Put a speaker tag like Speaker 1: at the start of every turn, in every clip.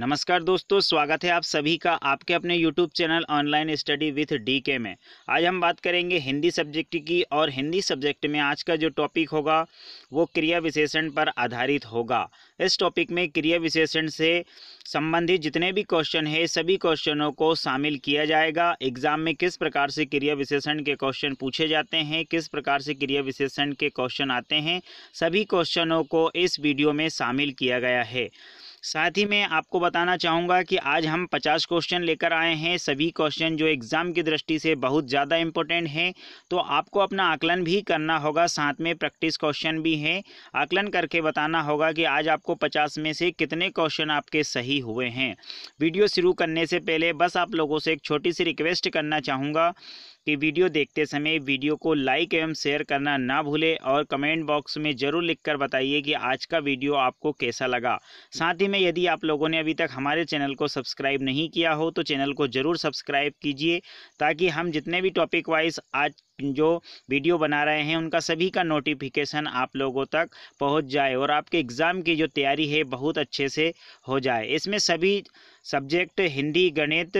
Speaker 1: नमस्कार दोस्तों स्वागत है आप सभी का आपके अपने YouTube channel online study with DK में आज हम बात करेंगे हिंदी सब्जेक्ट की और हिंदी सब्जेक्ट में आज का जो टॉपिक होगा वो क्रिया विशेषण पर आधारित होगा इस टॉपिक में क्रिया विशेषण से संबंधित जितने भी क्वेश्चन है सभी क्वेश्चनों को शामिल किया जाएगा एग्जाम में किस प्रकार से क्रिया विशेषण के क्वेश्चन पूछे जाते हैं किस प्रकार से क्रिया विशेषण के क्वेश्चन आते हैं सभी क्वेश्चनों को इस वीडियो में शामिल किया गया है साथ ही मैं आपको बताना चाहूँगा कि आज हम 50 क्वेश्चन लेकर आए हैं सभी क्वेश्चन जो एग्ज़ाम की दृष्टि से बहुत ज़्यादा इम्पोर्टेंट हैं तो आपको अपना आकलन भी करना होगा साथ में प्रैक्टिस क्वेश्चन भी हैं आकलन करके बताना होगा कि आज आपको पचास में से कितने क्वेश्चन आपके सही हुए हैं वीडियो शुरू करने से पहले बस आप लोगों से एक छोटी सी रिक्वेस्ट करना चाहूँगा कि वीडियो देखते समय वीडियो को लाइक एवं शेयर करना ना भूलें और कमेंट बॉक्स में ज़रूर लिखकर बताइए कि आज का वीडियो आपको कैसा लगा साथ ही में यदि आप लोगों ने अभी तक हमारे चैनल को सब्सक्राइब नहीं किया हो तो चैनल को ज़रूर सब्सक्राइब कीजिए ताकि हम जितने भी टॉपिक वाइज आज जो वीडियो बना रहे हैं उनका सभी का नोटिफिकेशन आप लोगों तक पहुंच जाए और आपके एग्ज़ाम की जो तैयारी है बहुत अच्छे से हो जाए इसमें सभी सब्जेक्ट हिंदी गणित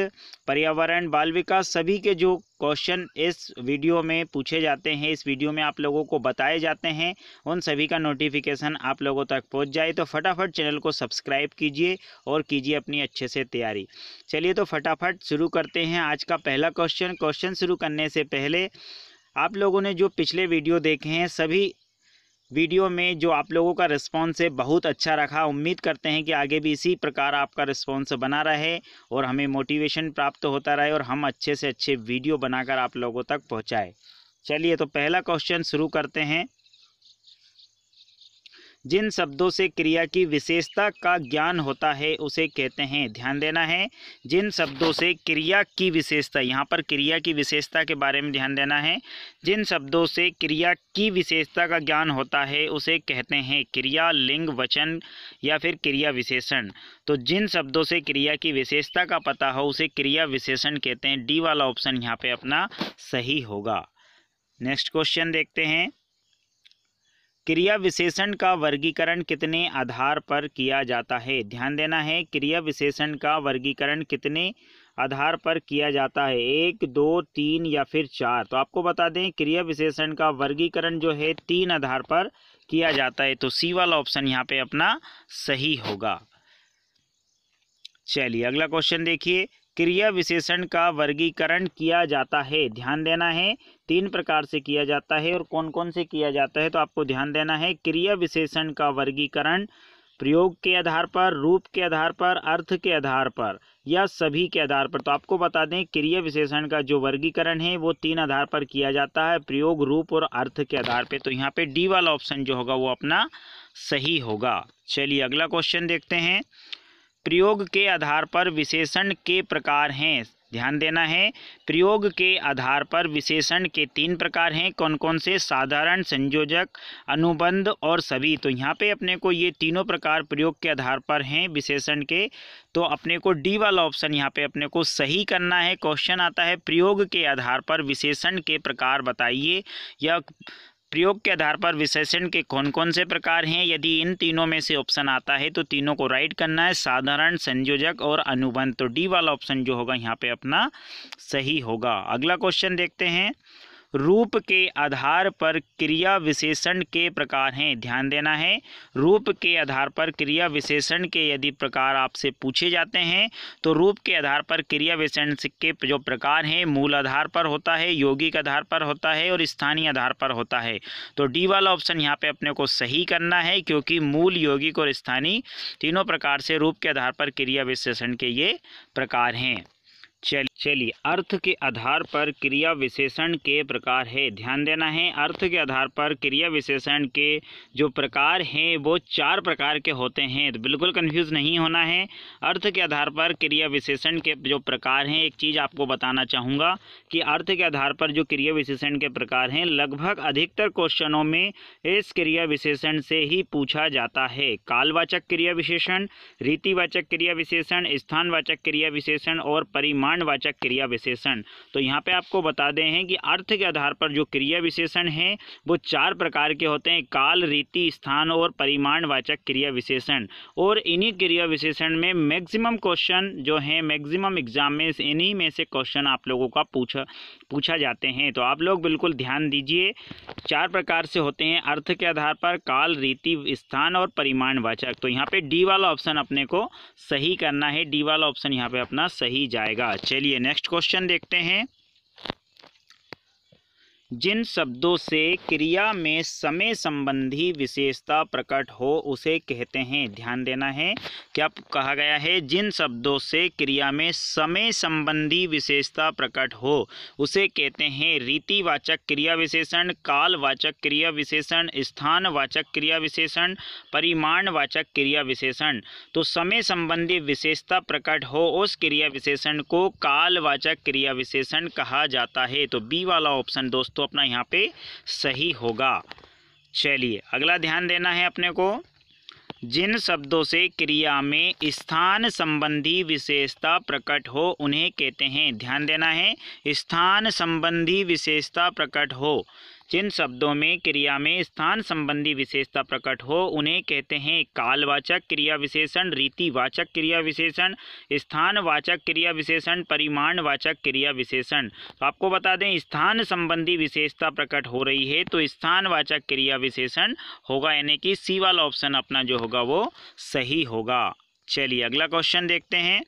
Speaker 1: पर्यावरण बाल विकास सभी के जो क्वेश्चन इस वीडियो में पूछे जाते हैं इस वीडियो में आप लोगों को बताए जाते हैं उन सभी का नोटिफिकेशन आप लोगों तक पहुंच जाए तो फटाफट चैनल को सब्सक्राइब कीजिए और कीजिए अपनी अच्छे से तैयारी चलिए तो फटाफट शुरू करते हैं आज का पहला क्वेश्चन क्वेश्चन शुरू करने से पहले आप लोगों ने जो पिछले वीडियो देखे हैं सभी वीडियो में जो आप लोगों का रिस्पॉन्स है बहुत अच्छा रखा उम्मीद करते हैं कि आगे भी इसी प्रकार आपका रिस्पॉन्स बना रहे और हमें मोटिवेशन प्राप्त होता रहे और हम अच्छे से अच्छे वीडियो बनाकर आप लोगों तक पहुँचाए चलिए तो पहला क्वेश्चन शुरू करते हैं जिन शब्दों से क्रिया की विशेषता का ज्ञान होता है उसे कहते हैं ध्यान देना है जिन शब्दों से क्रिया की विशेषता यहाँ पर क्रिया की विशेषता के बारे में ध्यान देना है जिन शब्दों से क्रिया की विशेषता का ज्ञान होता है उसे कहते हैं क्रिया लिंग वचन या फिर क्रिया विशेषण तो जिन शब्दों से क्रिया की विशेषता का पता हो उसे क्रिया विशेषण कहते हैं डी वाला ऑप्शन यहाँ पर अपना सही होगा नेक्स्ट क्वेश्चन देखते हैं क्रिया विशेषण का वर्गीकरण कितने आधार पर किया जाता है ध्यान देना है क्रिया विशेषण का वर्गीकरण कितने आधार पर किया जाता है एक दो तीन या फिर चार तो आपको बता दें क्रिया विशेषण का वर्गीकरण जो है तीन आधार पर किया जाता है तो सी वाला ऑप्शन यहाँ पे अपना सही होगा चलिए अगला क्वेश्चन देखिए क्रिया विशेषण का वर्गीकरण किया जाता है ध्यान देना है तीन प्रकार से किया जाता है और कौन कौन से किया जाता है तो आपको ध्यान देना है क्रिया विशेषण का वर्गीकरण प्रयोग के आधार पर रूप के आधार पर अर्थ के आधार पर या सभी के आधार पर तो आपको बता दें क्रिया विशेषण का जो वर्गीकरण है वो तीन आधार पर किया जाता है प्रयोग रूप और अर्थ के आधार पर तो यहाँ पे डी वाला ऑप्शन जो होगा वो अपना सही होगा चलिए अगला क्वेश्चन देखते हैं प्रयोग के आधार पर विशेषण के प्रकार हैं ध्यान देना है प्रयोग के आधार पर विशेषण के तीन प्रकार हैं कौन कौन से साधारण संयोजक अनुबंध और सभी तो यहाँ पे अपने को ये तीनों प्रकार प्रयोग के आधार पर हैं विशेषण के तो अपने को डी वाला ऑप्शन यहाँ पे अपने को सही करना है क्वेश्चन आता है प्रयोग के आधार पर विशेषण के प्रकार बताइए या प्रयोग के आधार पर विशेषण के कौन कौन से प्रकार हैं यदि इन तीनों में से ऑप्शन आता है तो तीनों को राइट करना है साधारण संयोजक और अनुबंध तो डी वाला ऑप्शन जो होगा यहाँ पे अपना सही होगा अगला क्वेश्चन देखते हैं रूप के आधार पर क्रिया विशेषण के प्रकार हैं ध्यान देना है रूप के आधार पर क्रिया विशेषण के यदि प्रकार आपसे पूछे जाते हैं तो रूप के आधार पर क्रिया विशेषण के जो प्रकार हैं मूल आधार पर होता है यौगिक आधार पर होता है और स्थानीय आधार पर होता है तो डी वाला ऑप्शन यहाँ पे अपने को सही करना है क्योंकि मूल यौगिक और स्थानीय तीनों प्रकार से रूप के आधार पर क्रिया विशेषण के ये प्रकार हैं चलिए अर्थ के आधार पर क्रिया विशेषण के प्रकार है ध्यान देना है अर्थ के आधार पर क्रिया विशेषण के जो प्रकार हैं वो चार प्रकार के होते हैं तो बिल्कुल कंफ्यूज नहीं होना है अर्थ के आधार पर क्रिया विशेषण के जो प्रकार हैं एक चीज़ आपको बताना चाहूँगा कि अर्थ के आधार पर जो क्रिया विशेषण के प्रकार हैं लगभग अधिकतर क्वेश्चनों में इस क्रिया विशेषण से ही पूछा जाता है कालवाचक क्रिया विशेषण रीतिवाचक क्रिया विशेषण स्थानवाचक क्रिया विशेषण और परिमाण ब्रह्मांडवाचक क्रिया विशेषण तो यहाँ पे आपको बता दें हैं कि अर्थ के आधार पर जो क्रिया विशेषण है वो चार प्रकार के होते हैं काल रीति स्थान और परिमाणवाचक क्रिया विशेषण और इन्हीं क्रिया विशेषण में मैक्सिमम क्वेश्चन जो है मैक्सिमम एग्जाम में इन्हीं में से क्वेश्चन आप लोगों का पूछा पूछा जाते हैं तो आप लोग बिल्कुल ध्यान दीजिए चार प्रकार से होते हैं अर्थ के आधार पर काल रीति स्थान और परिमाणवाचक तो यहाँ पे डी वाला ऑप्शन अपने को सही करना है डी वाला ऑप्शन यहाँ पे अपना सही जाएगा चलिए नेक्स्ट क्वेश्चन देखते हैं जिन शब्दों से क्रिया में समय संबंधी विशेषता प्रकट हो उसे कहते हैं ध्यान देना है क्या कहा गया है जिन शब्दों से क्रिया में समय संबंधी विशेषता प्रकट हो उसे कहते हैं रीतिवाचक क्रिया विशेषण कालवाचक क्रिया विशेषण स्थानवाचक क्रिया विशेषण परिमाणवाचक क्रिया विशेषण तो समय संबंधी विशेषता प्रकट हो उस क्रिया विशेषण को कालवाचक क्रिया विशेषण कहा जाता है तो बी वाला ऑप्शन दोस्तों तो अपना यहाँ पे सही होगा चलिए अगला ध्यान देना है अपने को जिन शब्दों से क्रिया में स्थान संबंधी विशेषता प्रकट हो उन्हें कहते हैं ध्यान देना है स्थान संबंधी विशेषता प्रकट हो जिन शब्दों में क्रिया में स्थान संबंधी विशेषता प्रकट हो उन्हें कहते हैं कालवाचक क्रिया विशेषण रीतिवाचक क्रिया विशेषण स्थानवाचक क्रिया विशेषण परिमाणवाचक क्रिया विशेषण तो आपको बता दें स्थान संबंधी विशेषता प्रकट हो रही है तो स्थानवाचक क्रिया विशेषण होगा यानी कि सी वाला ऑप्शन अपना जो होगा वो सही होगा चलिए अगला क्वेश्चन देखते हैं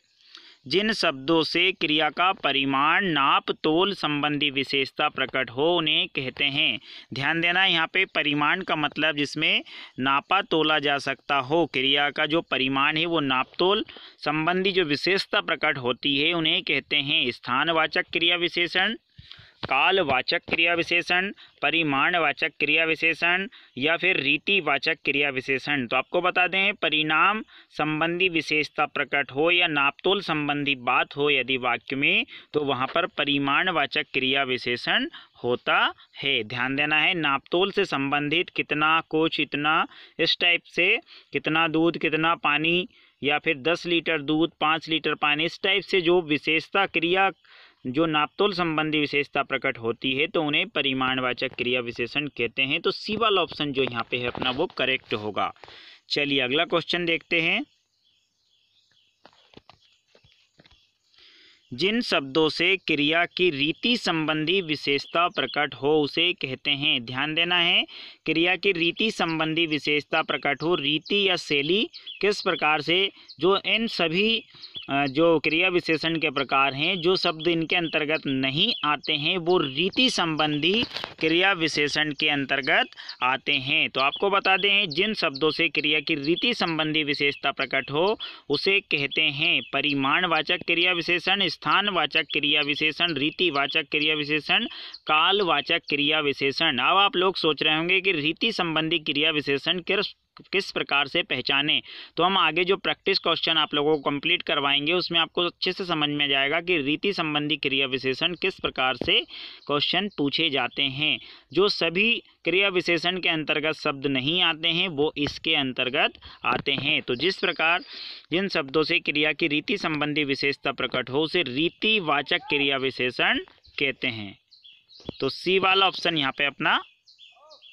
Speaker 1: जिन शब्दों से क्रिया का परिमाण नाप तोल संबंधी विशेषता प्रकट हो उन्हें कहते हैं ध्यान देना यहाँ पे परिमाण का मतलब जिसमें नापा तोला जा सकता हो क्रिया का जो परिमाण है वो नाप तोल संबंधी जो विशेषता प्रकट होती है उन्हें कहते हैं स्थानवाचक क्रिया विशेषण कालवाचक क्रिया विशेषण परिमाणवाचक क्रिया विशेषण या फिर रीतिवाचक क्रिया विशेषण तो आपको बता दें परिणाम संबंधी विशेषता प्रकट हो या नापतोल संबंधी बात हो यदि वाक्य में तो वहाँ पर परिमाणवाचक क्रिया विशेषण होता है ध्यान देना है नापतोल से संबंधित कितना कुछ इतना इस टाइप से कितना दूध कितना पानी या फिर दस लीटर दूध पाँच लीटर पानी इस टाइप से जो विशेषता क्रिया जो नापतोल संबंधी विशेषता प्रकट होती है तो उन्हें परिमाणवाचक क्रिया विशेषण कहते हैं तो सी वाला ऑप्शन जो यहाँ पे है अपना वो करेक्ट होगा चलिए अगला क्वेश्चन देखते हैं जिन शब्दों से क्रिया की रीति संबंधी विशेषता प्रकट हो उसे कहते हैं ध्यान देना है क्रिया की रीति संबंधी विशेषता प्रकट हो रीति या शैली किस प्रकार से जो इन सभी जो क्रिया विशेषण के प्रकार हैं जो शब्द इनके अंतर्गत नहीं आते हैं वो रीति संबंधी क्रिया विशेषण के अंतर्गत आते हैं तो आपको बता दें जिन शब्दों से क्रिया की रीति संबंधी विशेषता प्रकट हो उसे कहते हैं परिमाणवाचक क्रिया विशेषण स्थानवाचक क्रिया विशेषण रीतिवाचक क्रिया विशेषण कालवाचक क्रिया विशेषण अब आप लोग सोच रहे होंगे कि रीति संबंधी क्रिया विशेषण किस किस प्रकार से पहचानें तो हम आगे जो प्रैक्टिस क्वेश्चन आप लोगों को कंप्लीट करवाएंगे उसमें आपको अच्छे से समझ में जाएगा कि रीति संबंधी क्रिया विशेषण किस प्रकार से क्वेश्चन पूछे जाते हैं जो सभी क्रिया विशेषण के अंतर्गत शब्द नहीं आते हैं वो इसके अंतर्गत आते हैं तो जिस प्रकार जिन शब्दों से क्रिया की रीति संबंधी विशेषता प्रकट हो उसे रीतिवाचक क्रिया विशेषण कहते हैं तो सी वाला ऑप्शन यहाँ पे अपना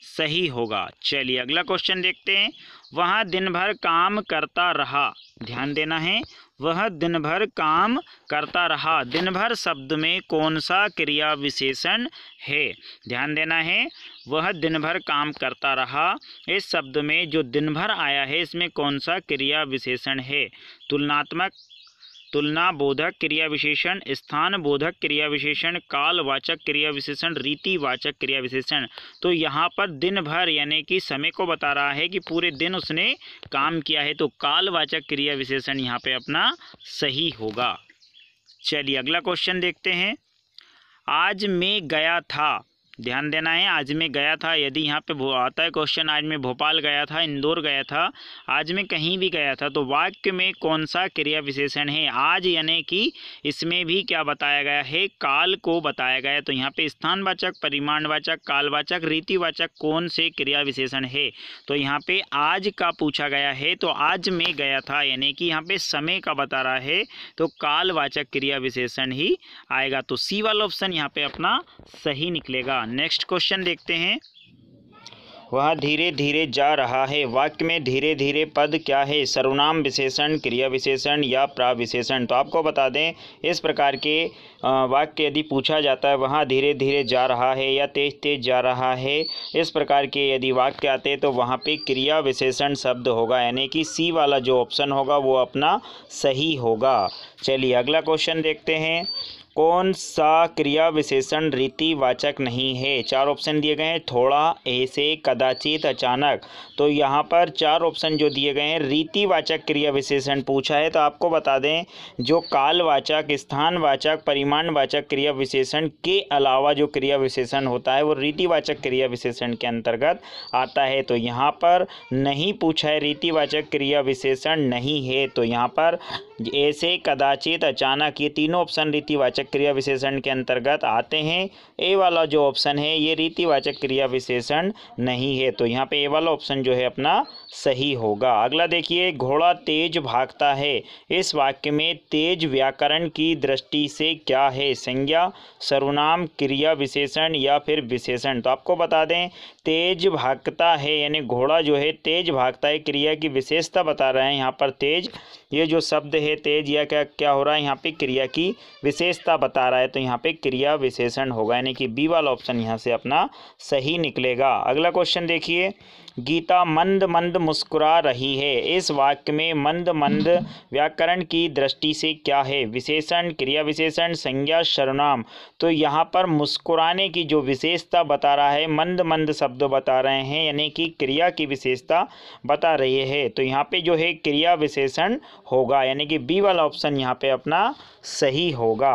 Speaker 1: सही होगा चलिए अगला क्वेश्चन देखते हैं वह दिन भर काम करता रहा ध्यान देना है वह दिन भर काम करता रहा दिन भर शब्द में कौन सा क्रिया विशेषण है ध्यान देना है वह दिन भर काम करता रहा इस शब्द में जो दिन भर आया है इसमें कौन सा क्रिया विशेषण है तुलनात्मक तुलना बोधक क्रिया विशेषण स्थान बोधक क्रिया विशेषण कालवाचक क्रिया विशेषण रीतिवाचक क्रिया विशेषण तो यहाँ पर दिन भर यानी कि समय को बता रहा है कि पूरे दिन उसने काम किया है तो कालवाचक क्रिया विशेषण यहाँ पे अपना सही होगा चलिए अगला क्वेश्चन देखते हैं आज मैं गया था ध्यान देना है आज मैं गया था यदि यहाँ पे आता है क्वेश्चन आज मैं भोपाल गया था इंदौर गया था आज मैं कहीं भी गया था तो वाक्य में कौन सा क्रिया विशेषण है आज यानी कि इसमें भी क्या बताया गया है काल को बताया गया तो यहाँ पे स्थानवाचक परिमाणवाचक कालवाचक रीतिवाचक कौन से क्रिया विशेषण है तो यहाँ पर आज का पूछा गया है तो आज मैं गया था यानी कि यहाँ पर समय का बता रहा है तो कालवाचक क्रिया विशेषण ही आएगा तो सी वाला ऑप्शन यहाँ पर अपना सही निकलेगा नेक्स्ट क्वेश्चन देखते हैं वह धीरे धीरे जा रहा है वाक्य में धीरे धीरे पद क्या है सर्वनाम विशेषण क्रिया विशेषण या विशेषण तो आपको बता दें इस प्रकार के वाक्य यदि पूछा जाता है वहाँ धीरे धीरे जा रहा है या तेज तेज जा रहा है इस प्रकार के यदि वाक्य आते हैं तो वहाँ पे क्रिया विशेषण शब्द होगा यानी कि सी वाला जो ऑप्शन होगा वो अपना सही होगा चलिए अगला क्वेश्चन देखते हैं कौन सा क्रिया विशेषण रीतिवाचक नहीं है चार ऑप्शन दिए गए हैं थोड़ा ऐसे कदाचित अचानक तो यहाँ पर चार ऑप्शन जो दिए गए हैं रीतिवाचक क्रिया विशेषण पूछा है तो आपको बता दें जो कालवाचक स्थानवाचक परिमाणवाचक क्रिया विशेषण के अलावा जो क्रिया विशेषण होता है वो रीतिवाचक क्रिया विशेषण के अंतर्गत आता है तो यहाँ पर नहीं पूछा है रीतिवाचक क्रिया विशेषण नहीं है तो यहाँ पर ऐसे कदाचित अचानक ये तीनों ऑप्शन रीतिवाचक क्रिया विशेषण के अंतर्गत आते हैं ए वाला जो ऑप्शन है ये रीतिवाचक क्रिया विशेषण नहीं है तो यहाँ पे ए वाला ऑप्शन जो है अपना सही होगा अगला देखिए घोड़ा तेज भागता है इस वाक्य में तेज व्याकरण की दृष्टि से क्या है संज्ञा सर्वनाम क्रिया विशेषण या फिर विशेषण तो आपको बता दें तेज भागता है यानी घोड़ा जो है तेज भागता है क्रिया की विशेषता बता रहे हैं यहाँ पर तेज ये जो शब्द है तेज या क्या क्या हो रहा है यहाँ पे क्रिया की विशेषता बता रहा है तो यहाँ पे क्रिया विशेषण होगा यानी कि बी वाला ऑप्शन यहाँ से अपना सही निकलेगा अगला क्वेश्चन देखिए गीता मंद मंद मुस्कुरा रही है इस वाक्य में मंद मंद व्याकरण की दृष्टि से क्या है विशेषण क्रिया विशेषण संज्ञा सर्वनाम तो यहाँ पर मुस्कुराने की जो विशेषता बता रहा है मंद मंद शब्द बता रहे हैं यानी कि क्रिया की विशेषता बता रही है तो यहाँ पे जो है क्रिया विशेषण होगा यानी कि बी वाला ऑप्शन यहाँ पे अपना सही होगा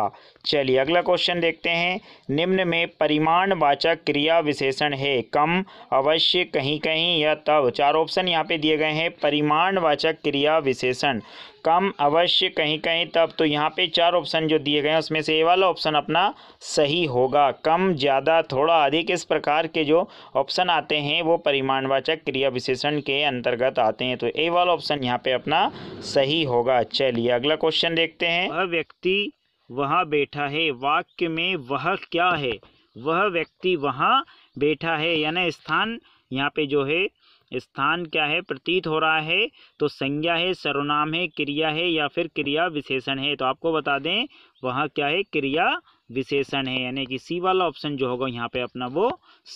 Speaker 1: चलिए अगला क्वेश्चन देखते हैं निम्न में परिमाणवाचक क्रिया विशेषण है कम अवश्य कहीं कहीं या तब चार ऑप्शन यहाँ पे दिए गए हैं परिमाणवाचक क्रिया विशेषण कम अवश्य कहीं कहीं तब तो यहाँ पे चार ऑप्शन जो दिए गए हैं उसमें से ये वाला ऑप्शन अपना सही होगा कम ज़्यादा थोड़ा अधिक इस प्रकार के जो ऑप्शन आते हैं वो परिमाणवाचक क्रिया विशेषण के अंतर्गत आते हैं तो ए वाला ऑप्शन यहाँ पे अपना सही होगा चलिए अगला क्वेश्चन देखते हैं वह व्यक्ति वहाँ बैठा है वाक्य में वह क्या है वह व्यक्ति वहाँ बैठा है यानी स्थान यहाँ पे जो है स्थान क्या है प्रतीत हो रहा है तो संज्ञा है सर्वनाम है क्रिया है या फिर क्रिया विशेषण है तो आपको बता दें वहाँ क्या है क्रिया विशेषण है यानी कि सी वाला ऑप्शन जो होगा यहाँ पे अपना वो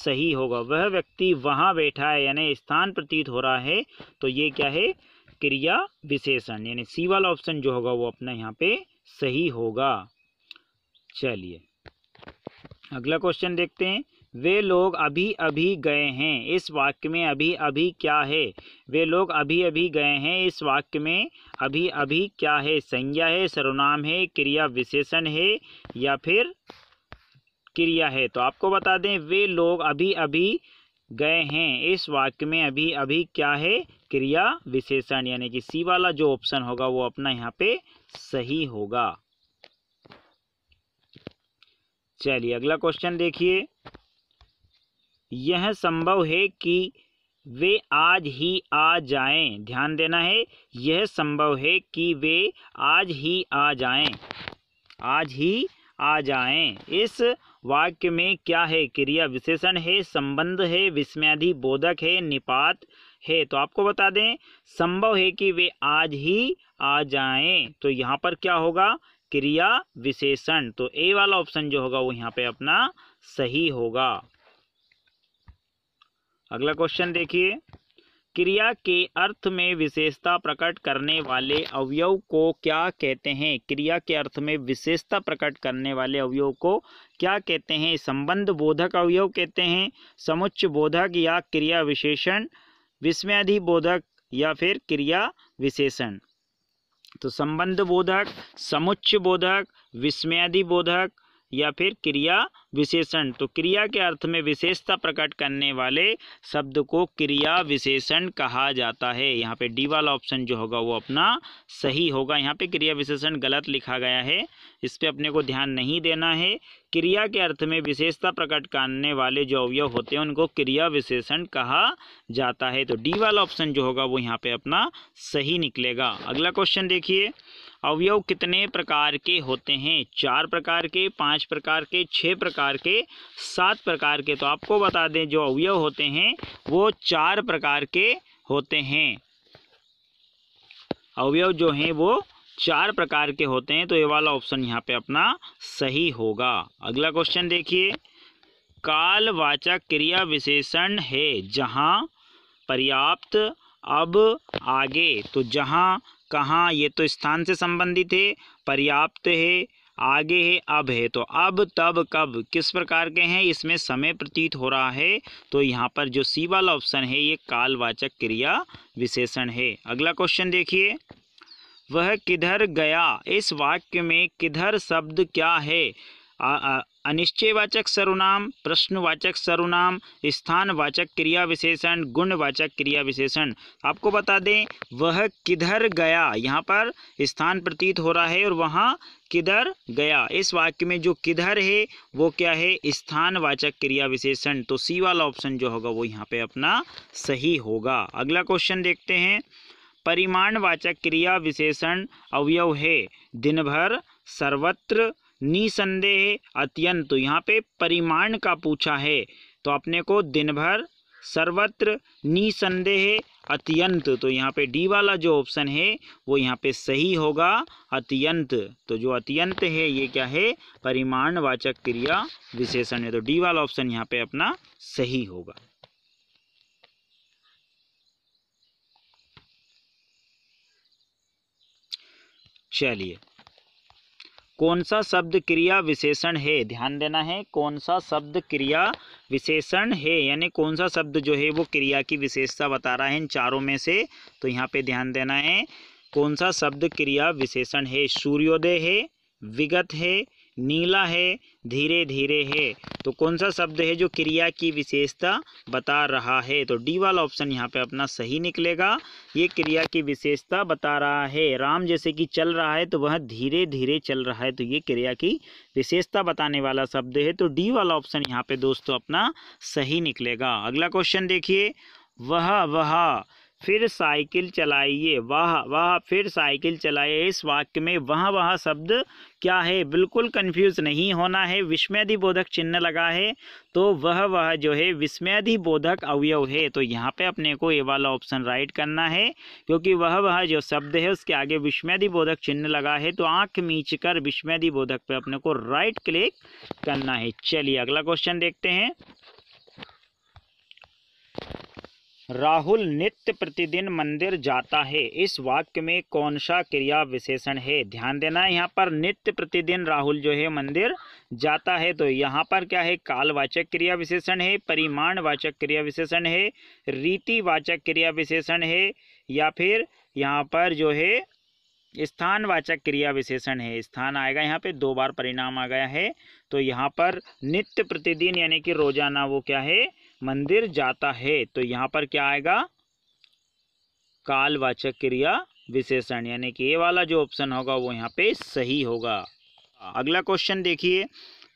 Speaker 1: सही होगा वह व्यक्ति वहाँ बैठा है यानी स्थान प्रतीत हो रहा है तो ये क्या है क्रिया विशेषण यानी सी वाला ऑप्शन जो होगा वो अपना यहाँ पे सही होगा चलिए अगला क्वेश्चन देखते हैं वे लोग अभी अभी गए हैं इस वाक्य में अभी अभी क्या है वे लोग अभी अभी गए हैं इस वाक्य में अभी अभी क्या है संज्ञा है सर्वनाम है क्रिया विशेषण है या फिर क्रिया है तो आपको बता दें वे लोग अभी अभी गए हैं इस वाक्य में अभी अभी क्या है क्रिया विशेषण यानी कि सी वाला जो ऑप्शन होगा वो अपना यहाँ पे सही होगा चलिए अगला क्वेश्चन देखिए यह संभव है कि वे आज ही आ जाएं ध्यान देना है यह संभव है कि वे आज ही आ जाएं आज ही आ जाएं इस वाक्य में क्या है क्रिया विशेषण है संबंध है विस्मयाधि बोधक है निपात है तो आपको बता दें संभव है कि वे आज ही आ जाएं तो यहाँ पर क्या होगा क्रिया विशेषण तो ए वाला ऑप्शन जो होगा वो यहाँ पे अपना सही होगा अगला क्वेश्चन देखिए क्रिया के अर्थ में विशेषता प्रकट करने वाले अवयव को क्या कहते हैं क्रिया के अर्थ में विशेषता प्रकट करने वाले अवयव को क्या कहते हैं संबंध बोधक अवयव कहते हैं समुच्च बोधक या क्रिया विशेषण बोधक या फिर क्रिया विशेषण तो संबंध बोधक समुच्च बोधक विस्मयादि बोधक या फिर क्रिया विशेषण तो क्रिया के अर्थ में विशेषता प्रकट करने वाले शब्द को क्रिया विशेषण कहा जाता है यहाँ पे डी वाला ऑप्शन जो होगा वो अपना सही होगा यहाँ पे क्रिया विशेषण गलत लिखा गया है इस पर अपने को ध्यान नहीं देना है क्रिया के अर्थ में विशेषता प्रकट करने वाले जो अवयव होते हैं उनको क्रिया विशेषण कहा जाता है तो डी वाला ऑप्शन जो होगा वो यहाँ पर अपना सही निकलेगा अगला क्वेश्चन देखिए अवयव कितने प्रकार के होते हैं चार प्रकार के पांच प्रकार के छः प्रकार के सात प्रकार के तो आपको बता दें जो अवयव होते हैं वो चार प्रकार के होते हैं अवयव जो हैं वो चार प्रकार के होते हैं तो ये वाला ऑप्शन यहाँ पे अपना सही होगा अगला क्वेश्चन देखिए कालवाचक क्रिया विशेषण है जहाँ पर्याप्त अब आगे तो जहाँ कहाँ ये तो स्थान से संबंधित है पर्याप्त है आगे है अब है तो अब तब कब किस प्रकार के हैं इसमें समय प्रतीत हो रहा है तो यहाँ पर जो सी वाला ऑप्शन है ये कालवाचक क्रिया विशेषण है अगला क्वेश्चन देखिए वह किधर गया इस वाक्य में किधर शब्द क्या है अनिश्चयवाचक सर्वनाम प्रश्नवाचक सर्वनाम स्थानवाचक क्रिया विशेषण गुणवाचक क्रिया विशेषण आपको बता दें वह किधर गया यहाँ पर स्थान प्रतीत हो रहा है और वहाँ किधर गया इस वाक्य में जो किधर है वो क्या है स्थानवाचक क्रिया विशेषण तो सी वाला ऑप्शन जो होगा वो यहाँ पे अपना सही होगा अगला क्वेश्चन देखते हैं परिमाणवाचक क्रिया विशेषण अवयव है दिन भर सर्वत्र निसंदेह अत्यंत यहाँ पे परिमाण का पूछा है तो अपने को दिन भर सर्वत्र निसंदेह अत्यंत तो यहाँ पे डी वाला जो ऑप्शन है वो यहाँ पे सही होगा अत्यंत तो जो अत्यंत है ये क्या है परिमाण वाचक क्रिया विशेषण है तो डी वाला ऑप्शन यहाँ पे अपना सही होगा चलिए कौन सा शब्द क्रिया विशेषण है ध्यान देना है कौन सा शब्द क्रिया विशेषण है यानी कौन सा शब्द जो है वो क्रिया की विशेषता बता रहा है इन चारों में से तो यहाँ पे ध्यान देना है कौन सा शब्द क्रिया विशेषण है सूर्योदय है विगत है नीला है धीरे धीरे है तो कौन सा शब्द है जो क्रिया की विशेषता बता रहा है तो डी वाला ऑप्शन यहाँ पे अपना सही निकलेगा ये क्रिया की विशेषता बता रहा है राम जैसे कि चल रहा है तो वह धीरे धीरे चल रहा है तो ये क्रिया की विशेषता बताने वाला शब्द है तो डी वाला ऑप्शन यहाँ पे दोस्तों अपना सही निकलेगा अगला क्वेश्चन देखिए वह वह फिर साइकिल चलाइए वाह वाह फिर साइकिल चलाइए इस वाक्य में वह वह शब्द क्या है बिल्कुल कंफ्यूज नहीं होना है विस्मयधि बोधक चिन्ह लगा है तो वह वह जो है विस्मयधि बोधक अवयव है तो यहाँ पे अपने को ये वाला ऑप्शन राइट करना है क्योंकि वह वह जो शब्द है उसके आगे विस्मयधि बोधक चिन्ह लगा है तो आँख मींच कर विस्मयधि बोधक पर अपने को राइट क्लिक करना है चलिए अगला क्वेश्चन देखते हैं राहुल नित्य प्रतिदिन मंदिर जाता है इस वाक्य में कौन सा क्रिया विशेषण है ध्यान देना है यहाँ पर नित्य प्रतिदिन राहुल जो है मंदिर जाता है तो यहाँ पर क्या है कालवाचक क्रिया विशेषण है परिमाणवाचक क्रिया विशेषण है रीतिवाचक क्रिया विशेषण है या फिर यहाँ पर जो है स्थानवाचक क्रिया विशेषण है स्थान आएगा यहाँ पे दो बार परिणाम आ गया है तो यहाँ पर नित्य प्रतिदिन यानी कि रोजाना वो क्या है मंदिर जाता है तो यहाँ पर क्या आएगा कालवाचक क्रिया विशेषण यानी कि ये वाला जो ऑप्शन होगा वो यहाँ पे सही होगा अगला क्वेश्चन देखिए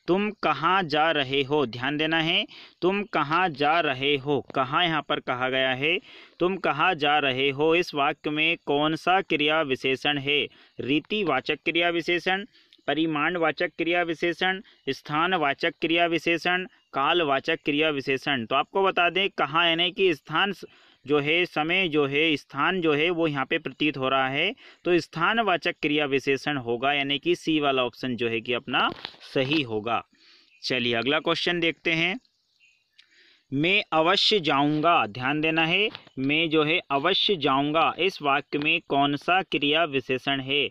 Speaker 1: तुम कहाँ जा रहे हो ध्यान देना है तुम कहाँ जा रहे हो कहाँ यहाँ पर कहा गया है तुम कहाँ जा रहे हो इस वाक्य में कौन सा क्रिया विशेषण है रीतिवाचक क्रिया विशेषण परिमाणवाचक क्रिया विशेषण स्थानवाचक क्रिया विशेषण कालवाचक क्रिया विशेषण तो आपको बता दें कहाँ यानी कि स्थान जो है समय जो है स्थान जो है वो यहाँ पे प्रतीत हो रहा है तो स्थानवाचक क्रिया विशेषण होगा यानी कि सी वाला ऑप्शन जो है कि अपना सही होगा चलिए अगला क्वेश्चन देखते हैं मैं अवश्य जाऊंगा ध्यान देना है मैं जो है अवश्य जाऊंगा इस वाक्य में कौन सा क्रिया विशेषण है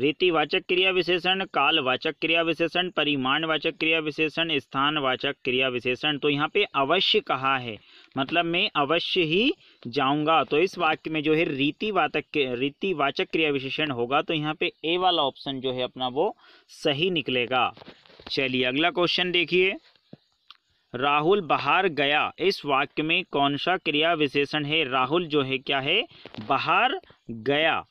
Speaker 1: रीतिवाचक क्रिया विशेषण कालवाचक क्रिया विशेषण परिमाणवाचक क्रिया विशेषण स्थानवाचक क्रिया विशेषण तो यहाँ पे अवश्य कहा है मतलब मैं अवश्य ही जाऊंगा तो इस वाक्य में जो है रीतिवाचक रीतिवाचक क्रिया विशेषण होगा तो यहाँ पे ए वाला ऑप्शन जो है अपना वो सही निकलेगा चलिए अगला क्वेश्चन देखिए राहुल बाहर गया इस वाक्य में कौन सा क्रिया विशेषण है राहुल जो है क्या है बाहर गया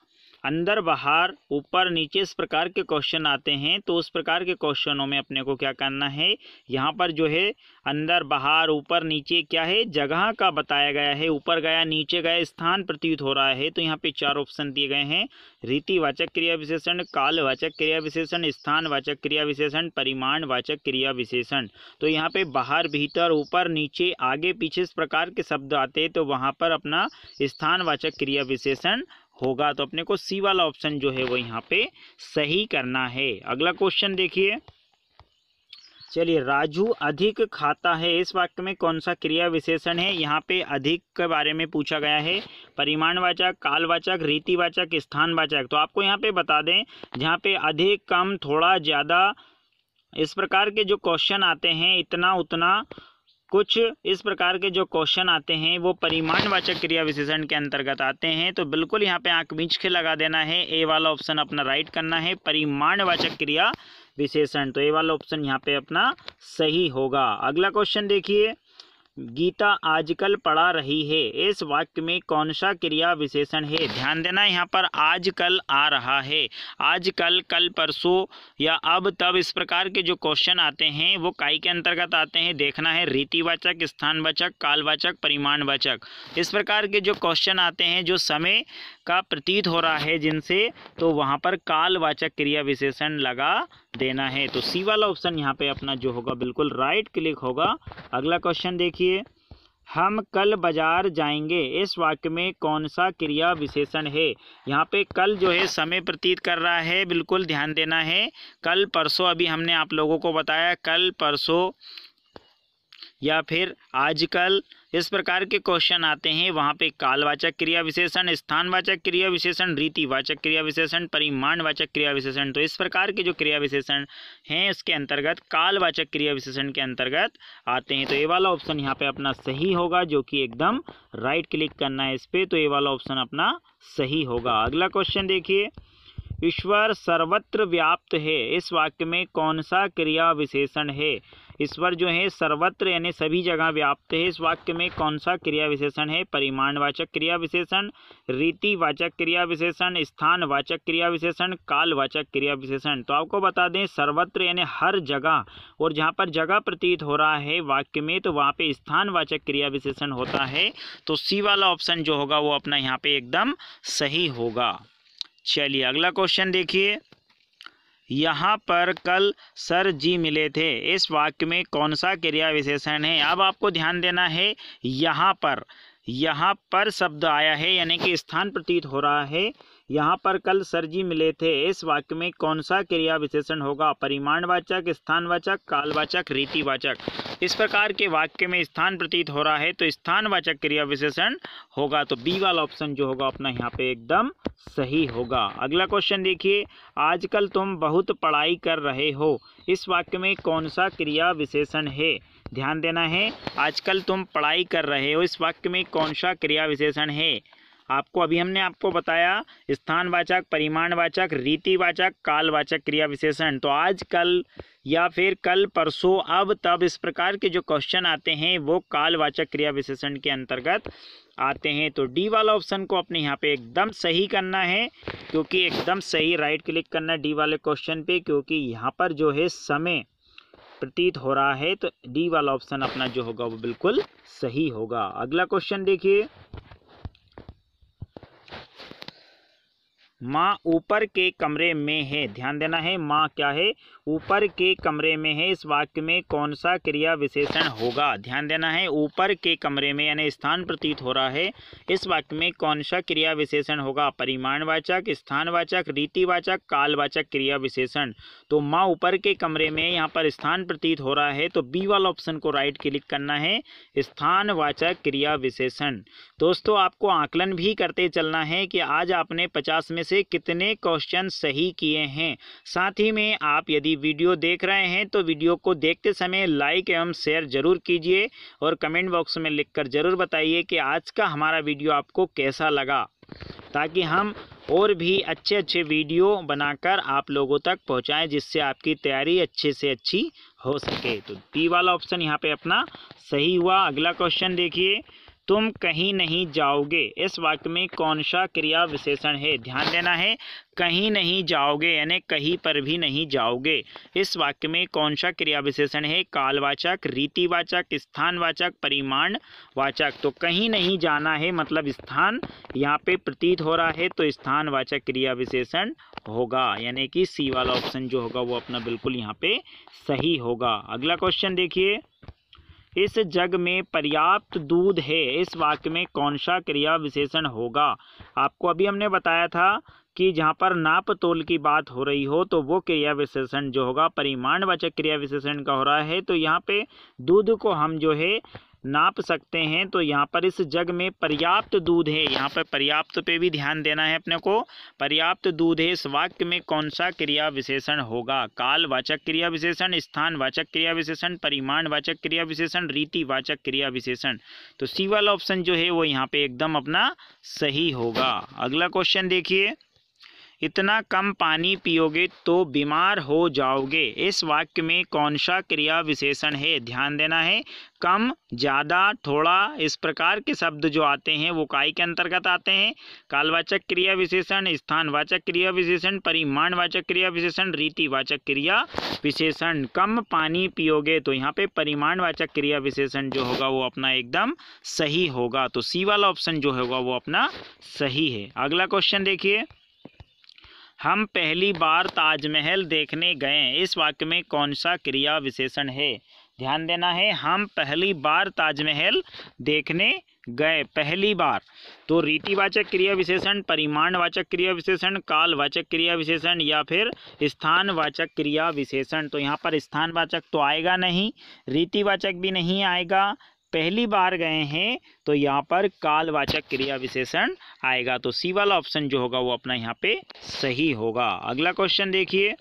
Speaker 1: अंदर बाहर ऊपर नीचे इस प्रकार के क्वेश्चन आते हैं तो उस प्रकार के क्वेश्चनों में अपने को क्या करना है यहाँ पर जो है अंदर बाहर ऊपर नीचे क्या है जगह का बताया गया है ऊपर गया नीचे गया स्थान प्रतीत हो रहा है तो यहाँ पे चार ऑप्शन दिए गए हैं रीतिवाचक क्रिया विशेषण कालवाचक क्रिया विशेषण स्थानवाचक क्रिया विशेषण परिमाणवाचक क्रिया विशेषण तो यहाँ पे बाहर भीतर ऊपर नीचे आगे पीछे इस प्रकार के शब्द आते हैं तो वहाँ पर अपना स्थानवाचक क्रिया विशेषण होगा तो अपने को सी वाला ऑप्शन जो है वो यहाँ पे सही करना है अगला क्वेश्चन देखिए चलिए राजू अधिक खाता है इस वाक्य में कौन सा क्रिया विशेषण है यहाँ पे अधिक के बारे में पूछा गया है परिमाणवाचक कालवाचक रीतिवाचक स्थानवाचक तो आपको यहाँ पे बता दें जहाँ पे अधिक कम थोड़ा ज़्यादा इस प्रकार के जो क्वेश्चन आते हैं इतना उतना कुछ इस प्रकार के जो क्वेश्चन आते हैं वो परिमाणवाचक क्रिया विशेषण के अंतर्गत आते हैं तो बिल्कुल यहाँ पे आंख बींच के लगा देना है ए वाला ऑप्शन अपना राइट करना है परिमाणवाचक क्रिया विशेषण तो ए वाला ऑप्शन यहाँ पे अपना सही होगा अगला क्वेश्चन देखिए गीता आजकल पढ़ा रही है इस वाक्य में कौन सा क्रिया विशेषण है ध्यान देना यहाँ पर आजकल आ रहा है आजकल कल परसों या अब तब इस प्रकार के जो क्वेश्चन आते हैं वो काई के अंतर्गत आते हैं देखना है रीतिवाचक स्थानवाचक कालवाचक परिमाणवाचक इस प्रकार के जो क्वेश्चन आते हैं जो समय का प्रतीत हो रहा है जिनसे तो वहाँ पर कालवाचक क्रिया विशेषण लगा देना है तो सी वाला ऑप्शन यहाँ पे अपना जो होगा बिल्कुल राइट क्लिक होगा अगला क्वेश्चन देखिए हम कल बाजार जाएंगे इस वाक्य में कौन सा क्रिया विशेषण है यहाँ पे कल जो है समय प्रतीत कर रहा है बिल्कुल ध्यान देना है कल परसों अभी हमने आप लोगों को बताया कल परसों या फिर आजकल इस प्रकार के क्वेश्चन आते हैं वहाँ पे कालवाचक क्रिया विशेषण स्थानवाचक क्रिया विशेषण रीतिवाचक क्रिया विशेषण परिमाणवाचक क्रिया विशेषण तो इस प्रकार के जो क्रिया विशेषण हैं इसके अंतर्गत कालवाचक क्रिया विशेषण के अंतर्गत आते हैं तो ये वाला ऑप्शन यहाँ पे अपना सही होगा जो कि एकदम राइट क्लिक करना है इस पर तो ये वाला ऑप्शन अपना सही होगा अगला क्वेश्चन देखिए ईश्वर सर्वत्र व्याप्त है इस वाक्य में कौन सा क्रिया विशेषण है ईश्वर जो है सर्वत्र यानी सभी जगह व्याप्त है इस वाक्य में कौन सा क्रिया विशेषण है परिमाणवाचक क्रिया विशेषण रीतिवाचक क्रिया विशेषण स्थानवाचक क्रिया विशेषण कालवाचक क्रिया विशेषण तो आपको बता दें सर्वत्र यानी हर जगह और जहाँ पर जगह प्रतीत हो रहा है वाक्य में तो वहाँ पे स्थानवाचक क्रिया विशेषण होता है तो सी वाला ऑप्शन जो होगा वो अपना यहाँ पे एकदम सही होगा चलिए अगला क्वेश्चन देखिए यहाँ पर कल सर जी मिले थे इस वाक्य में कौन सा क्रिया विशेषण है अब आपको ध्यान देना है यहाँ पर यहाँ पर शब्द आया है यानी कि स्थान प्रतीत हो रहा है यहाँ पर कल सर जी मिले थे इस वाक्य में कौन सा क्रिया विशेषण होगा परिमाणवाचक स्थानवाचक कालवाचक रीतिवाचक इस प्रकार के वाक्य में स्थान प्रतीत हो रहा है तो स्थानवाचक क्रिया विशेषण होगा तो बी वाला ऑप्शन जो होगा अपना यहाँ पे एकदम सही होगा अगला क्वेश्चन देखिए आजकल तुम बहुत पढ़ाई कर रहे हो इस वाक्य में कौन सा क्रिया विशेषण है ध्यान देना है आजकल तुम पढ़ाई कर रहे हो इस वाक्य में कौन सा क्रिया विशेषण है आपको अभी हमने आपको बताया स्थानवाचक परिमाणवाचक रीतिवाचक कालवाचक क्रिया विशेषण तो आज कल या फिर कल परसों अब तब इस प्रकार के जो क्वेश्चन आते हैं वो कालवाचक क्रिया विशेषण के अंतर्गत आते हैं तो डी वाला ऑप्शन को अपने यहाँ पे एकदम सही करना है क्योंकि एकदम सही राइट क्लिक करना डी वाले क्वेश्चन पे क्योंकि यहाँ पर जो है समय प्रतीत हो रहा है तो डी वाला ऑप्शन अपना जो होगा वो बिल्कुल सही होगा अगला क्वेश्चन देखिए माँ ऊपर के कमरे में है ध्यान देना है माँ क्या है ऊपर के कमरे में है इस वाक्य में कौन सा क्रिया विशेषण होगा ध्यान देना है ऊपर के कमरे में यानी स्थान प्रतीत हो रहा है इस वाक्य में कौन सा क्रिया विशेषण होगा परिमाणवाचक स्थानवाचक रीतिवाचक कालवाचक क्रिया विशेषण तो माँ ऊपर के कमरे में यहाँ पर स्थान प्रतीत हो रहा है तो बी वाला ऑप्शन को राइट क्लिक करना है स्थानवाचक क्रिया विशेषण दोस्तों आपको आकलन भी करते चलना है कि आज आपने पचास में से कितने क्वेश्चन सही किए हैं साथ ही में आप यदि वीडियो देख रहे हैं तो वीडियो को देखते समय लाइक एवं शेयर जरूर कीजिए और कमेंट बॉक्स में लिखकर ज़रूर बताइए कि आज का हमारा वीडियो आपको कैसा लगा ताकि हम और भी अच्छे अच्छे वीडियो बनाकर आप लोगों तक पहुंचाएं जिससे आपकी तैयारी अच्छे से अच्छी हो सके तो डी वाला ऑप्शन यहाँ पे अपना सही हुआ अगला क्वेश्चन देखिए तुम कहीं नहीं जाओगे इस वाक्य में कौन सा क्रिया विशेषण है ध्यान देना है कहीं नहीं जाओगे यानी कहीं पर भी नहीं जाओगे इस वाक्य में कौन सा क्रिया विशेषण है कालवाचक रीतिवाचक स्थानवाचक परिमाण वाचक तो कहीं नहीं जाना है मतलब स्थान यहाँ पे प्रतीत हो रहा है तो स्थानवाचक क्रिया विशेषण होगा यानी कि सी वाला ऑप्शन जो होगा वो अपना बिल्कुल यहाँ पे सही होगा अगला क्वेश्चन देखिए इस जग में पर्याप्त दूध है इस वाक्य में कौन सा क्रिया विशेषण होगा आपको अभी हमने बताया था कि जहाँ पर नाप तोल की बात हो रही हो तो वो क्रिया विशेषण जो होगा परिमाणवाचक क्रिया विशेषण का हो रहा है तो यहाँ पे दूध को हम जो है नाप सकते हैं तो यहाँ पर इस जग में पर्याप्त दूध है यहाँ पर पर्याप्त पे भी ध्यान देना है अपने को पर्याप्त दूध है इस वाक्य में कौन सा क्रिया विशेषण होगा काल वाचक क्रिया विशेषण स्थान वाचक क्रिया विशेषण परिमाण वाचक क्रिया विशेषण रीति वाचक क्रिया विशेषण तो सी वाला ऑप्शन जो है वो यहाँ पे एकदम अपना सही होगा अगला क्वेश्चन देखिए इतना कम पानी पियोगे तो बीमार हो जाओगे इस वाक्य में कौन सा क्रिया विशेषण है ध्यान देना है कम ज़्यादा थोड़ा इस प्रकार के शब्द जो आते हैं वो काय के अंतर्गत आते हैं कालवाचक क्रिया विशेषण स्थानवाचक क्रिया विशेषण परिमाणवाचक क्रिया विशेषण रीतिवाचक क्रिया विशेषण कम पानी पियोगे तो यहाँ पे परिमाणवाचक क्रिया विशेषण जो होगा वो अपना एकदम सही होगा तो सी वाला ऑप्शन जो होगा वो अपना सही है अगला क्वेश्चन देखिए हम पहली बार ताजमहल देखने गए इस वाक्य में कौन सा क्रिया विशेषण है ध्यान देना है हम पहली बार ताजमहल देखने गए पहली बार तो रीतिवाचक क्रिया विशेषण परिमाणवाचक क्रिया विशेषण कालवाचक क्रिया विशेषण या फिर स्थानवाचक क्रिया विशेषण तो यहाँ पर स्थानवाचक तो आएगा नहीं रीतिवाचक भी नहीं आएगा पहली बार गए हैं तो यहाँ पर कालवाचक क्रिया विशेषण आएगा तो सी वाला ऑप्शन जो होगा वो अपना यहाँ पे सही होगा अगला क्वेश्चन देखिए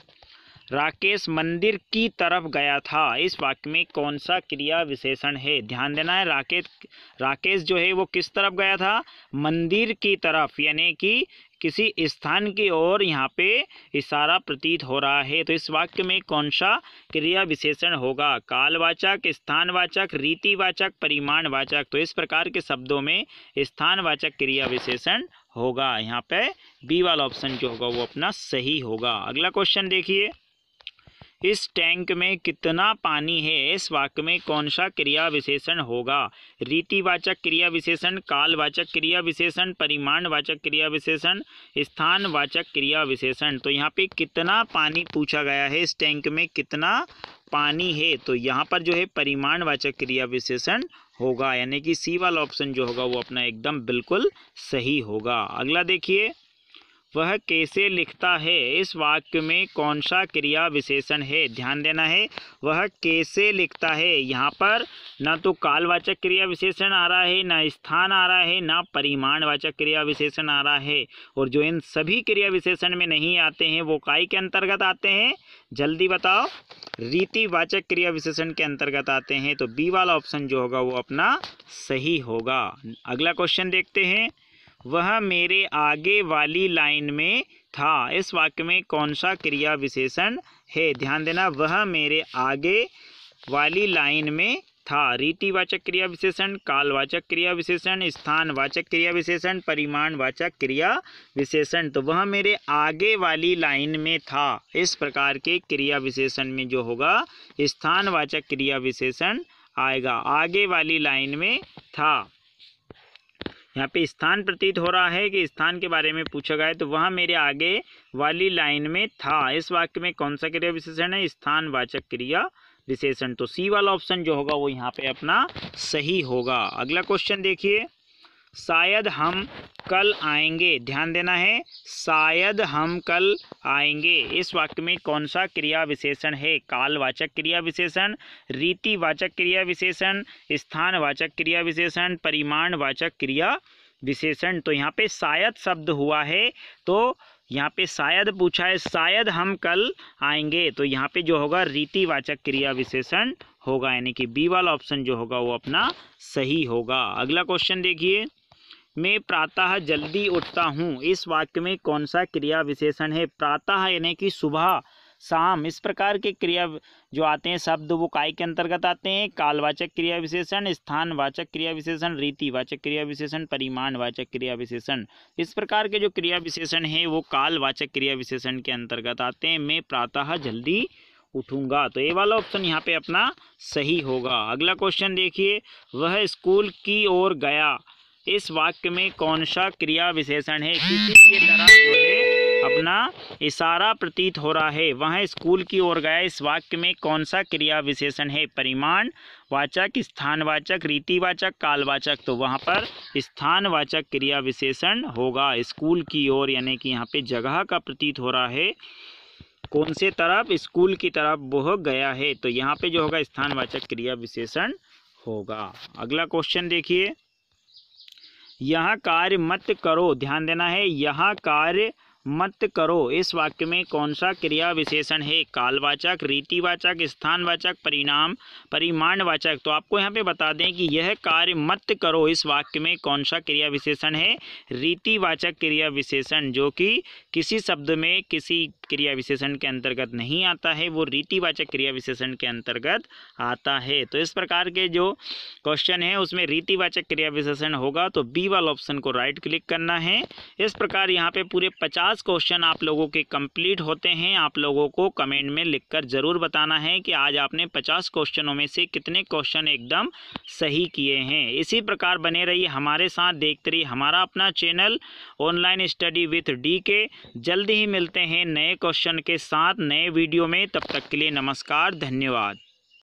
Speaker 1: राकेश मंदिर की तरफ गया था इस वाक्य में कौन सा क्रिया विशेषण है ध्यान देना है राकेश राकेश जो है वो किस तरफ गया था मंदिर की तरफ यानी कि किसी स्थान की ओर यहाँ पे इशारा प्रतीत हो रहा है तो इस वाक्य में कौन सा क्रिया विशेषण होगा कालवाचक स्थानवाचक रीतिवाचक परिमाणवाचक तो इस प्रकार के शब्दों में स्थानवाचक क्रिया विशेषण होगा यहाँ पे बी वाला ऑप्शन जो होगा वो अपना सही होगा अगला क्वेश्चन देखिए इस टैंक में कितना पानी है इस वाक्य में कौन सा क्रिया विशेषण होगा रीतिवाचक क्रिया विशेषण कालवाचक क्रिया विशेषण परिमाणवाचक क्रिया विशेषण स्थानवाचक क्रिया विशेषण तो यहाँ पे कितना पानी पूछा गया है इस टैंक में कितना पानी है तो यहाँ पर जो है परिमाणवाचक क्रिया विशेषण होगा यानी कि सी वाला ऑप्शन जो होगा वो अपना एकदम बिल्कुल सही होगा अगला देखिए वह कैसे लिखता है इस वाक्य में कौन सा क्रिया विशेषण है ध्यान देना है वह कैसे लिखता है यहाँ पर ना तो कालवाचक क्रिया विशेषण आ रहा है ना स्थान आ रहा है ना परिमाणवाचक क्रिया विशेषण आ रहा है और जो इन सभी क्रिया विशेषण में नहीं आते हैं वो काय के अंतर्गत आते हैं जल्दी बताओ रीतिवाचक क्रिया विशेषण के अंतर्गत आते हैं तो बी वाला ऑप्शन जो होगा वो अपना सही होगा अगला क्वेश्चन देखते हैं वह मेरे आगे वाली लाइन में था इस वाक्य में कौन सा क्रिया विशेषण है ध्यान देना वह मेरे आगे वाली लाइन में था रीतिवाचक क्रिया विशेषण कालवाचक क्रिया विशेषण स्थानवाचक क्रिया विशेषण परिमाणवाचक क्रिया विशेषण तो वह मेरे आगे वाली लाइन में था इस प्रकार के क्रिया विशेषण में जो होगा स्थानवाचक क्रिया विशेषण आएगा आगे वाली लाइन में था यहाँ पे स्थान प्रतीत हो रहा है कि स्थान के बारे में पूछा गया है तो वह मेरे आगे वाली लाइन में था इस वाक्य में कौन सा क्रिया विशेषण है स्थानवाचक क्रिया विशेषण तो सी वाला ऑप्शन जो होगा वो यहाँ पे अपना सही होगा अगला क्वेश्चन देखिए शायद हम कल आएंगे ध्यान देना है शायद हम कल आएंगे इस वाक्य में कौन सा क्रिया विशेषण है कालवाचक क्रिया विशेषण रीतिवाचक क्रिया विशेषण स्थानवाचक क्रिया विशेषण परिमाणवाचक क्रिया विशेषण तो यहाँ पे शायद शब्द हुआ है तो यहाँ पे शायद पूछा है शायद हम कल आएंगे तो यहाँ पे जो होगा रीतिवाचक क्रिया विशेषण होगा यानी कि बी वाला ऑप्शन जो होगा वो अपना सही होगा अगला क्वेश्चन देखिए मैं प्रातः जल्दी उठता हूँ इस वाक्य में कौन सा क्रिया विशेषण है प्रातः यानी कि सुबह शाम इस प्रकार के क्रिया जो आते हैं शब्द वो काय के अंतर्गत आते हैं कालवाचक क्रिया विशेषण स्थानवाचक क्रिया विशेषण रीतिवाचक क्रिया विशेषण परिमाणवाचक क्रिया विशेषण इस प्रकार के जो क्रिया विशेषण है वो कालवाचक क्रिया विशेषण के अंतर्गत आते हैं मैं प्रातः जल्दी उठूंगा तो ये वाला ऑप्शन यहाँ पे अपना सही होगा अगला क्वेश्चन देखिए वह स्कूल की ओर गया इस वाक्य में कौन सा क्रिया विशेषण है किसी के तरह अपना इशारा प्रतीत हो रहा है वह स्कूल की ओर गया इस वाक्य में कौन सा क्रिया विशेषण है परिमाण वाचक स्थानवाचक रीतिवाचक कालवाचक तो वहाँ पर स्थानवाचक क्रिया विशेषण होगा स्कूल की ओर यानी कि यहाँ पे जगह का प्रतीत हो रहा है कौन से तरफ स्कूल की तरफ वह गया है तो यहाँ पे जो होगा स्थानवाचक क्रिया विशेषण होगा अगला क्वेश्चन देखिए यहाँ कार्य मत करो ध्यान देना है यहाँ कार्य मत करो इस वाक्य में कौन सा क्रिया विशेषण है कालवाचक रीतिवाचक स्थानवाचक परिणाम परिमाणवाचक तो आपको यहाँ पे बता दें कि यह कार्य मत करो इस वाक्य में कौन सा क्रिया विशेषण है रीतिवाचक क्रिया विशेषण जो कि किसी शब्द में किसी क्रिया विशेषण के अंतर्गत नहीं आता है वो रीतिवाचक क्रिया विशेषण के अंतर्गत आता है तो इस प्रकार के जो क्वेश्चन है उसमें रीतिवाचक क्रिया विशेषण होगा तो बी वाला ऑप्शन को राइट क्लिक करना है इस प्रकार यहाँ पे पूरे पचास पचास क्वेश्चन आप लोगों के कंप्लीट होते हैं आप लोगों को कमेंट में लिखकर ज़रूर बताना है कि आज आपने पचास क्वेश्चनों में से कितने क्वेश्चन एकदम सही किए हैं इसी प्रकार बने रहिए हमारे साथ देखते रहिए हमारा अपना channel online study with D K जल्द ही मिलते हैं नए क्वेश्चन के साथ नए वीडियो में तब तक के लिए नमस्कार धन्यवाद